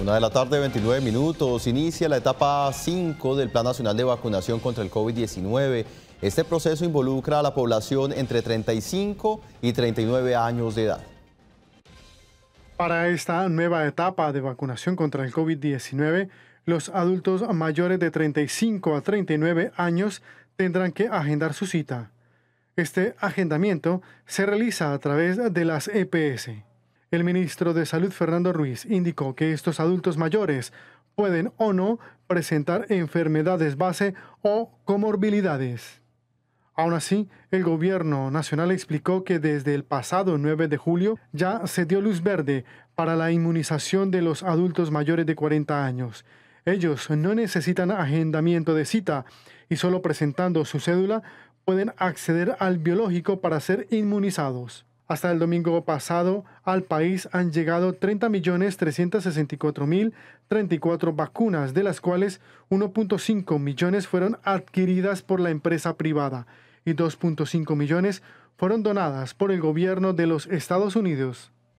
Una de la tarde, 29 minutos, inicia la etapa 5 del Plan Nacional de Vacunación contra el COVID-19. Este proceso involucra a la población entre 35 y 39 años de edad. Para esta nueva etapa de vacunación contra el COVID-19, los adultos mayores de 35 a 39 años tendrán que agendar su cita. Este agendamiento se realiza a través de las EPS. El ministro de Salud, Fernando Ruiz, indicó que estos adultos mayores pueden o no presentar enfermedades base o comorbilidades. Aún así, el gobierno nacional explicó que desde el pasado 9 de julio ya se dio luz verde para la inmunización de los adultos mayores de 40 años. Ellos no necesitan agendamiento de cita y solo presentando su cédula pueden acceder al biológico para ser inmunizados. Hasta el domingo pasado, al país han llegado 30.364.034 vacunas, de las cuales 1.5 millones fueron adquiridas por la empresa privada y 2.5 millones fueron donadas por el gobierno de los Estados Unidos.